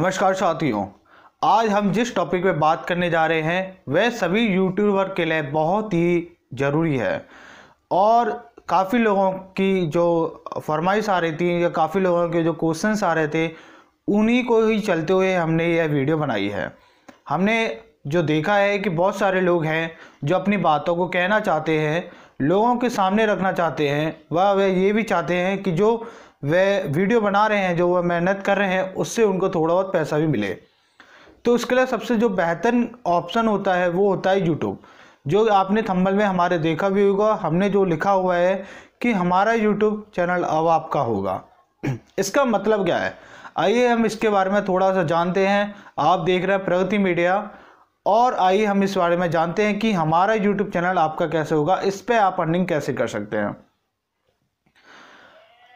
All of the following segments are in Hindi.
नमस्कार साथियों आज हम जिस टॉपिक पे बात करने जा रहे हैं वह सभी यूट्यूबर के लिए बहुत ही ज़रूरी है और काफ़ी लोगों की जो फरमाइश आ रही थी या काफ़ी लोगों के जो क्वेश्चन आ रहे थे उन्हीं को ही चलते हुए हमने यह वीडियो बनाई है हमने जो देखा है कि बहुत सारे लोग हैं जो अपनी बातों को कहना चाहते हैं लोगों के सामने रखना चाहते हैं वह वह ये भी चाहते हैं कि जो वह वीडियो बना रहे हैं जो वह मेहनत कर रहे हैं उससे उनको थोड़ा बहुत पैसा भी मिले तो उसके लिए सबसे जो बेहतर ऑप्शन होता है वो होता है यूट्यूब जो आपने थंबल में हमारे देखा भी होगा हमने जो लिखा हुआ है कि हमारा यूट्यूब चैनल अब आपका होगा इसका मतलब क्या है आइए हम इसके बारे में थोड़ा सा जानते हैं आप देख रहे हैं प्रगति मीडिया और आइए हम इस बारे में जानते हैं कि हमारा यूट्यूब चैनल आपका कैसे होगा इस पर आप अर्निंग कैसे कर सकते हैं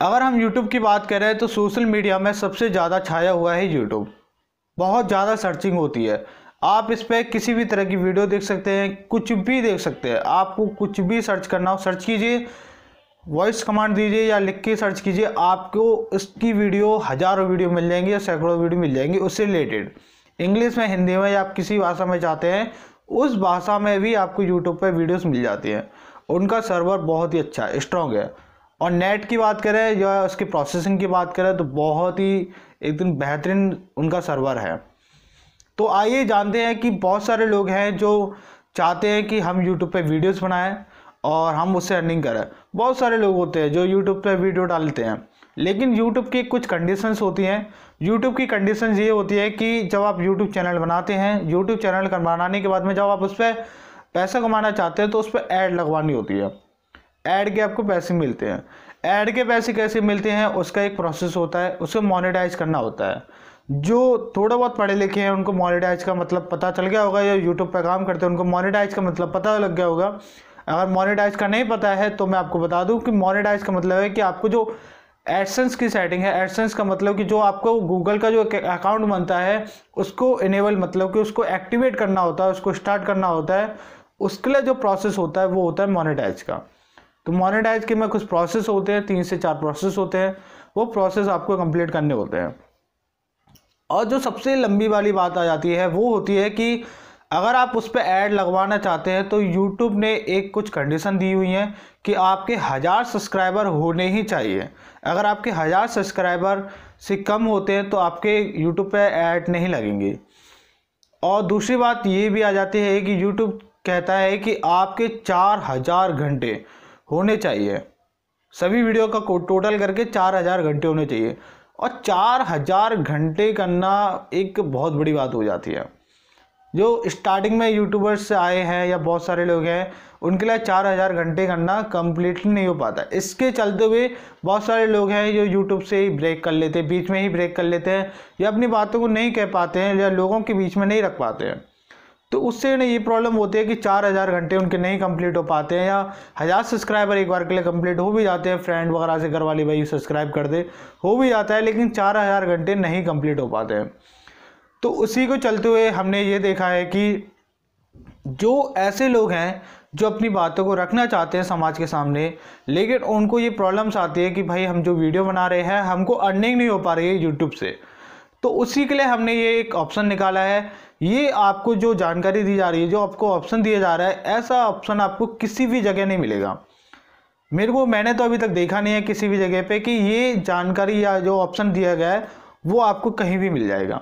अगर हम यूट्यूब की बात करें तो सोशल मीडिया में सबसे ज़्यादा छाया हुआ है यूट्यूब बहुत ज़्यादा सर्चिंग होती है आप इस पर किसी भी तरह की वीडियो देख सकते हैं कुछ भी देख सकते हैं आपको कुछ भी सर्च करना हो सर्च कीजिए वॉइस कमांड दीजिए या लिख के सर्च कीजिए आपको इसकी वीडियो हज़ारों वीडियो मिल जाएंगी या सैकड़ों वीडियो मिल जाएंगी उससे रिलेटेड इंग्लिश में हिंदी में या आप किसी भाषा में चाहते हैं उस भाषा में भी आपको यूट्यूब पर वीडियोज मिल जाती हैं उनका सर्वर बहुत ही अच्छा स्ट्रॉन्ग है और नेट की बात करें या उसकी प्रोसेसिंग की बात करें तो बहुत ही एक दिन बेहतरीन उनका सर्वर है तो आइए जानते हैं कि बहुत सारे लोग हैं जो चाहते हैं कि हम यूट्यूब पे वीडियोस बनाएं और हम उससे अर्निंग करें बहुत सारे लोग होते हैं जो यूट्यूब पे वीडियो डालते हैं लेकिन यूट्यूब की कुछ कंडीशंस होती हैं यूट्यूब की कंडीशंस ये होती है कि जब आप यूट्यूब चैनल बनाते हैं यूट्यूब चैनल बनाने के बाद में जब आप उस पर पैसा कमाना चाहते हैं तो उस पर एड लगवानी होती है ऐड के आपको पैसे मिलते हैं ऐड के पैसे कैसे मिलते हैं उसका एक प्रोसेस होता है उसे मोनिटाइज करना होता है जो थोड़ा बहुत पढ़े लिखे हैं उनको मोनिटाइज का मतलब पता चल गया होगा या यूट्यूब पर काम करते हैं उनको मोनिटाइज का मतलब पता लग गया होगा अगर मोनिटाइज का नहीं पता है तो मैं आपको बता दूं कि मोनिटाइज का मतलब है कि आपको जो एडसेंस की सेटिंग है एडसेंस का मतलब कि जो आपको गूगल का जो अकाउंट बनता है उसको इनेबल मतलब कि उसको एक्टिवेट करना होता है उसको स्टार्ट करना होता है उसके लिए जो प्रोसेस होता है वो होता है मोनिटाइज का तो मोनेटाइज के में कुछ प्रोसेस होते हैं तीन से चार प्रोसेस होते हैं वो प्रोसेस आपको कंप्लीट करने होते हैं और जो सबसे लंबी वाली बात आ जाती है वो होती है कि अगर आप उस पर ऐड लगवाना चाहते हैं तो यूट्यूब ने एक कुछ कंडीशन दी हुई है कि आपके हज़ार सब्सक्राइबर होने ही चाहिए अगर आपके हज़ार सब्सक्राइबर से कम होते हैं तो आपके यूट्यूब पे ऐड नहीं लगेंगे और दूसरी बात ये भी आ जाती है कि यूट्यूब कहता है कि आपके चार हज़ार घंटे होने चाहिए सभी वीडियो का टोटल करके चार हज़ार घंटे होने चाहिए और चार हज़ार घंटे करना एक बहुत बड़ी बात हो जाती है जो स्टार्टिंग में यूट्यूबर्स से आए हैं या बहुत सारे लोग हैं उनके लिए चार हज़ार घंटे करना कम्प्लीटली नहीं हो पाता इसके चलते हुए बहुत सारे लोग हैं जो यूट्यूब से ही ब्रेक कर लेते हैं बीच में ही ब्रेक कर लेते हैं या अपनी बातों को नहीं कह पाते हैं या लोगों के बीच में नहीं रख पाते हैं तो उससे ना ये प्रॉब्लम होती है कि चार हज़ार घंटे उनके नहीं कंप्लीट हो पाते हैं या हज़ार सब्सक्राइबर एक बार के लिए कंप्लीट हो भी जाते हैं फ्रेंड वगैरह से घर वाले भाई सब्सक्राइब कर दे हो भी जाता है लेकिन चार हज़ार घंटे नहीं कंप्लीट हो पाते हैं तो उसी को चलते हुए हमने ये देखा है कि जो ऐसे लोग हैं जो अपनी बातों को रखना चाहते हैं समाज के सामने लेकिन उनको ये प्रॉब्लम्स आती है कि भाई हम जो वीडियो बना रहे हैं हमको अर्निंग नहीं हो पा रही है यूट्यूब से तो उसी के लिए हमने ये एक ऑप्शन निकाला है ये आपको जो जानकारी दी जा रही है जो आपको ऑप्शन दिया जा रहा है ऐसा ऑप्शन आपको किसी भी जगह नहीं मिलेगा मेरे को मैंने तो अभी तक देखा नहीं है किसी भी जगह पे कि ये जानकारी या जो ऑप्शन दिया गया है वो आपको कहीं भी मिल जाएगा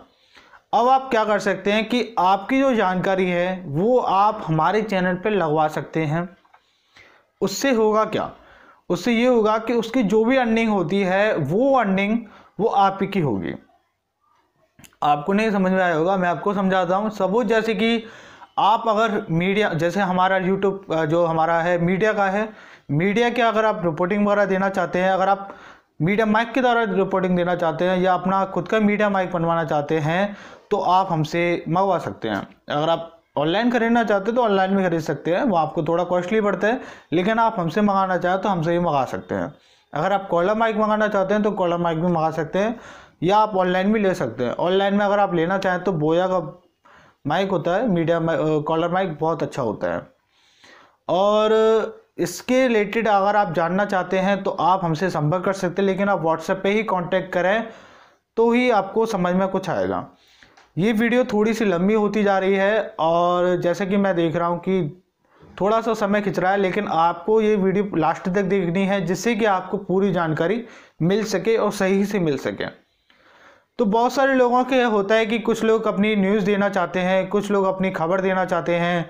अब आप क्या कर सकते हैं कि आपकी जो जानकारी है वो आप हमारे चैनल पर लगवा सकते हैं उससे होगा क्या उससे ये होगा कि उसकी जो भी अर्निंग होती है वो अर्निंग वो आपकी होगी आपको नहीं समझ में आया होगा मैं आपको समझाता हूँ सबूत जैसे कि आप अगर मीडिया जैसे हमारा यूट्यूब जो हमारा है मीडिया का है मीडिया के अगर आप रिपोर्टिंग वगैरह देना चाहते हैं अगर आप मीडिया माइक के द्वारा रिपोर्टिंग देना चाहते हैं या अपना खुद का मीडिया माइक बनवाना चाहते हैं तो आप हमसे मंगवा सकते हैं अगर आप ऑनलाइन खरीदना चाहते हैं तो ऑनलाइन भी खरीद सकते हैं वो आपको थोड़ा कॉस्टली पड़ता है लेकिन आप हमसे मंगाना चाहें तो हमसे भी मंगा सकते हैं अगर आप कॉलर माइक मंगाना चाहते हैं तो कॉलर माइक भी मंगा सकते हैं या आप ऑनलाइन भी ले सकते हैं ऑनलाइन में अगर आप लेना चाहें तो बोया का माइक होता है मीडिया कॉलर माइक बहुत अच्छा होता है और इसके रिलेटेड अगर आप जानना चाहते हैं तो आप हमसे संपर्क कर सकते हैं लेकिन आप व्हाट्सएप पे ही कांटेक्ट करें तो ही आपको समझ में कुछ आएगा ये वीडियो थोड़ी सी लंबी होती जा रही है और जैसे कि मैं देख रहा हूँ कि थोड़ा सा समय खिंच रहा है लेकिन आपको ये वीडियो लास्ट तक देखनी है जिससे कि आपको पूरी जानकारी मिल सके और सही से मिल सके तो बहुत सारे लोगों के होता है कि कुछ लोग अपनी न्यूज़ देना चाहते हैं कुछ लोग अपनी खबर देना चाहते हैं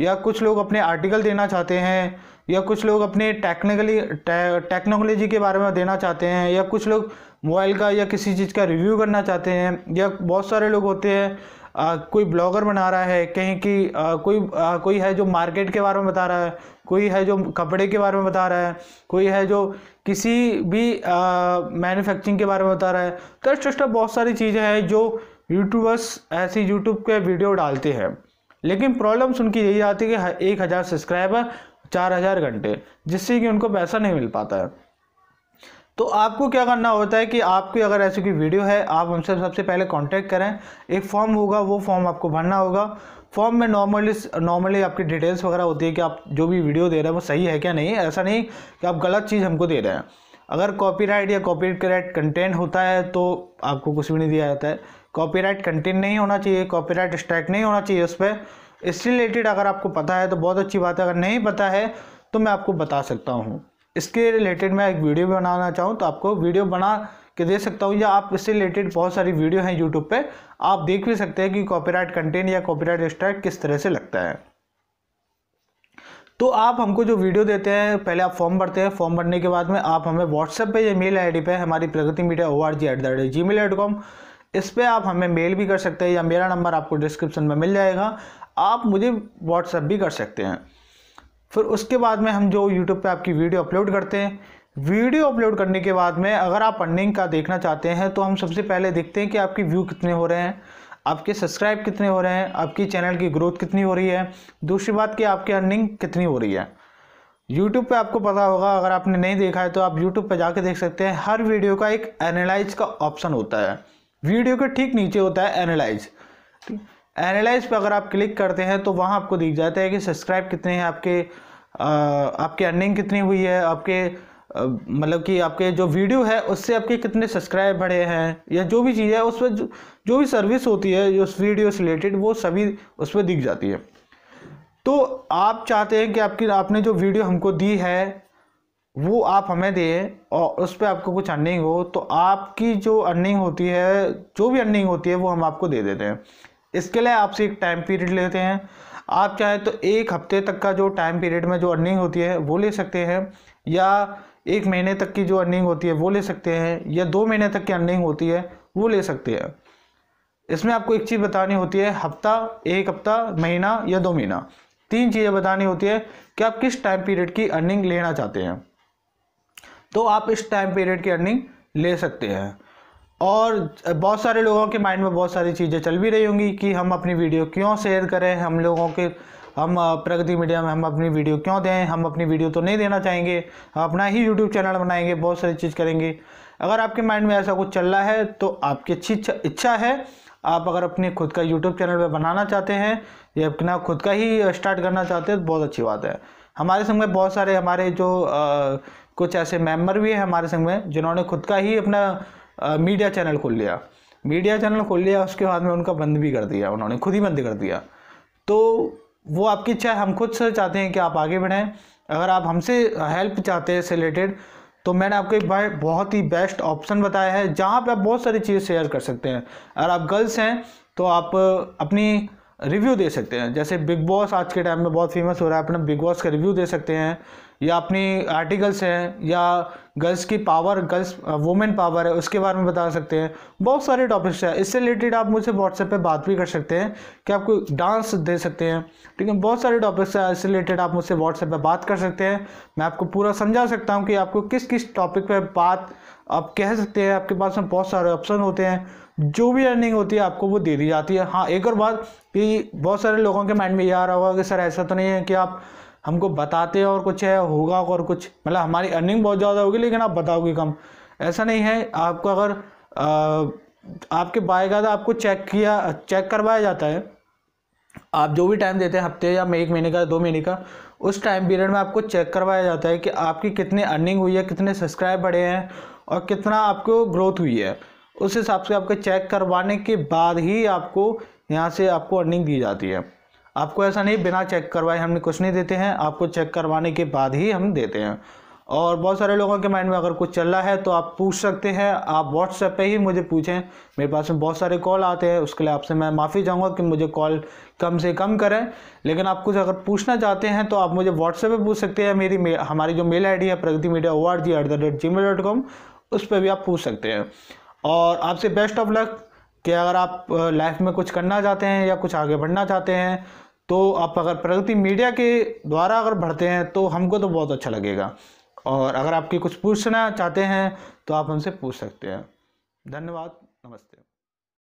या कुछ लोग अपने आर्टिकल देना चाहते हैं या कुछ लोग अपने टेक्निकली टेक्नोलॉजी के बारे में देना चाहते हैं या कुछ लोग मोबाइल का या किसी चीज़ का रिव्यू करना चाहते हैं या बहुत सारे लोग होते हैं कोई ब्लॉगर बना रहा है कहीं की आ, कोई आ, कोई है जो मार्केट के बारे में बता रहा है कोई है जो कपड़े के बारे में बता रहा है कोई है जो किसी भी मैन्युफैक्चरिंग के बारे में बता रहा है तो इस बहुत सारी चीज़ें हैं जो यूट्यूबर्स ऐसे यूट्यूब पे वीडियो डालते हैं लेकिन प्रॉब्लम्स उनकी यही आती है कि एक हज़ार सब्सक्राइबर चार हज़ार घंटे जिससे कि उनको पैसा नहीं मिल पाता है तो आपको क्या करना होता है कि आपकी अगर ऐसी कोई वीडियो है आप हमसे सबसे पहले कांटेक्ट करें एक फॉर्म होगा वो फॉर्म आपको भरना होगा फॉर्म में नॉर्मली नॉर्मली आपकी डिटेल्स वगैरह होती है कि आप जो भी वीडियो दे रहे हैं वो सही है क्या नहीं ऐसा नहीं कि आप गलत चीज़ हमको दे रहे हैं अगर कॉपीराइट या कॉपीराइट कंटेंट होता है तो आपको कुछ भी नहीं दिया जाता है कॉपीराइट कंटेंट नहीं होना चाहिए कॉपीराइट स्ट्राइक नहीं होना चाहिए उस पर इस रिलेटेड अगर आपको पता है तो बहुत अच्छी बात है अगर नहीं पता है तो मैं आपको बता सकता हूँ इसके रिलेटेड मैं एक वीडियो बनाना चाहूँ तो आपको वीडियो बना के दे सकता हूँ या आप इससे रिलेटेड बहुत सारी वीडियो हैं यूट्यूब पे आप देख भी सकते हैं कि कॉपीराइट कंटेंट या कॉपीराइट स्ट्राइक किस तरह से लगता है तो आप हमको जो वीडियो देते हैं पहले आप फॉर्म भरते हैं फॉर्म भरने के बाद में आप हमें व्हाट्सएप पे या मेल आई पे हमारी Pragati media O R G at the rate Gmail dot com इस पर आप हमें मेल भी कर सकते हैं या मेरा नंबर आपको डिस्क्रिप्शन में मिल जाएगा आप मुझे व्हाट्सएप भी कर सकते हैं फिर उसके बाद में हम जो यूट्यूब पे आपकी वीडियो अपलोड करते हैं वीडियो अपलोड करने के बाद में अगर आप अर्निंग का देखना चाहते हैं तो हम सबसे पहले देखते हैं कि आपके व्यू कितने हो रहे हैं आपके सब्सक्राइब कितने हो रहे हैं आपकी चैनल की ग्रोथ कितनी हो रही है दूसरी बात कि आपकी अर्निंग कितनी हो रही है यूट्यूब पे आपको पता होगा अगर आपने नहीं देखा है तो आप यूट्यूब पे जाके देख सकते हैं हर वीडियो का एक एनालाइज का ऑप्शन होता है वीडियो के ठीक नीचे होता है एनालाइज एनालाइज पे अगर आप क्लिक करते हैं तो वहाँ आपको दिख जाता है कि सब्सक्राइब कितने हैं आपके आ, आपकी अर्निंग कितनी हुई है आपके मतलब कि आपके जो वीडियो है उससे आपके कितने सब्सक्राइब बढ़े हैं या जो भी चीज़ है उस पर जो, जो भी सर्विस होती है उस वीडियो से रिलेटेड वो सभी उस पर दिख जाती है तो आप चाहते हैं कि आपकी आपने जो वीडियो हमको दी है वो आप हमें दें और उस पर आपको कुछ अर्निंग हो तो आपकी जो अर्निंग होती है जो भी अर्निंग होती है वो हम आपको दे देते हैं इसके लिए आपसे एक टाइम पीरियड लेते हैं आप चाहे तो एक हफ्ते तक का जो टाइम पीरियड में जो अर्निंग होती है वो ले सकते हैं या एक महीने तक की जो अर्निंग होती है वो ले सकते हैं या दो महीने तक की अर्निंग होती है वो ले सकते हैं इसमें आपको एक चीज़ बतानी होती है हफ्ता एक हफ्ता महीना या दो महीना तीन चीज़ें बतानी होती है कि आप किस टाइम पीरियड की अर्निंग लेना चाहते हैं तो आप इस टाइम पीरियड की अर्निंग ले सकते हैं और बहुत सारे लोगों के माइंड में बहुत सारी चीज़ें चल भी रही होंगी कि हम अपनी वीडियो क्यों शेयर करें हम लोगों के हम प्रगति मीडिया में हम अपनी वीडियो क्यों दें हम अपनी वीडियो तो नहीं देना चाहेंगे अपना ही यूट्यूब चैनल बनाएंगे बहुत सारी चीज़ करेंगे अगर आपके माइंड में ऐसा कुछ चल रहा है तो आपकी अच्छी इच्छा है आप अगर अपने खुद का यूट्यूब चैनल पर बनाना चाहते हैं या अपना खुद का ही स्टार्ट करना चाहते हैं तो बहुत अच्छी बात है हमारे संग में बहुत सारे हमारे जो आ, कुछ ऐसे मेम्बर भी हैं हमारे संग में जिन्होंने खुद का ही अपना मीडिया चैनल खोल लिया मीडिया चैनल खोल लिया उसके बाद में उनका बंद भी कर दिया उन्होंने खुद ही बंद कर दिया तो वो आपकी इच्छा है हम खुद से चाहते हैं कि आप आगे बढ़ें अगर आप हमसे हेल्प चाहते हैं इससे रिलेटेड तो मैंने आपको एक बहुत ही बेस्ट ऑप्शन बताया है जहाँ पे आप बहुत सारी चीज़ शेयर कर सकते हैं अगर आप गर्ल्स हैं तो आप अपनी रिव्यू दे सकते हैं जैसे बिग बॉस आज के टाइम में बहुत फेमस हो रहा है अपना बिग बॉस का रिव्यू दे सकते हैं या अपनी आर्टिकल्स हैं या गर्ल्स की पावर गर्ल्स वुमेन पावर है उसके बारे में बता सकते हैं बहुत सारे टॉपिक्स हैं इससे रिलेटेड आप मुझे व्हाट्सएप पे बात भी कर सकते हैं कि आपको डांस दे सकते हैं ठीक है बहुत सारे टॉपिक्स हैं इससे रिलेटेड आप मुझसे व्हाट्सएप पे बात कर सकते हैं मैं आपको पूरा समझा सकता हूँ कि आपको किस किस टॉपिक पर बात आप कह सकते हैं आपके पास में बहुत सारे ऑप्शन होते हैं जो भी अर्निंग होती है आपको वो दे दी जाती है हाँ एक और बात कि बहुत सारे लोगों के माइंड में ये आ रहा होगा कि सर ऐसा तो नहीं है कि आप हमको बताते हैं और कुछ है होगा और कुछ मतलब हमारी अर्निंग बहुत ज़्यादा होगी लेकिन आप बताओगे कम ऐसा नहीं है आपको अगर आ, आपके बाएगा तो आपको चेक किया चेक करवाया जाता है आप जो भी टाइम देते हैं हफ्ते या एक महीने का दो महीने का उस टाइम पीरियड में आपको चेक करवाया जाता है कि आपकी कितनी अर्निंग हुई है कितने सब्सक्राइब बढ़े हैं और कितना आपको ग्रोथ हुई है उस हिसाब से आपके चेक करवाने के बाद ही आपको यहाँ से आपको अर्निंग दी जाती है आपको ऐसा नहीं बिना चेक करवाए हमने कुछ नहीं देते हैं आपको चेक करवाने के बाद ही हम देते हैं और बहुत सारे लोगों के माइंड में अगर कुछ चल रहा है तो आप पूछ सकते हैं आप व्हाट्सएप पे ही मुझे पूछें मेरे पास में बहुत सारे कॉल आते हैं उसके लिए आपसे मैं माफ़ी चाहूँगा कि मुझे कॉल कम से कम करें लेकिन आप कुछ अगर पूछना चाहते हैं तो आप मुझे व्हाट्सएप पे पूछ सकते हैं मेरी हमारी जो मेल आई है Pragati media O R G at the rate Gmail dot com उस पर भी आप पूछ सकते हैं और आपसे बेस्ट ऑफ लक कि अगर आप लाइफ में कुछ करना चाहते हैं या कुछ आगे बढ़ना चाहते हैं तो आप अगर प्रगति मीडिया के द्वारा अगर बढ़ते हैं तो हमको तो बहुत अच्छा लगेगा और अगर आपकी कुछ पूछना चाहते हैं तो आप हमसे पूछ सकते हैं धन्यवाद नमस्ते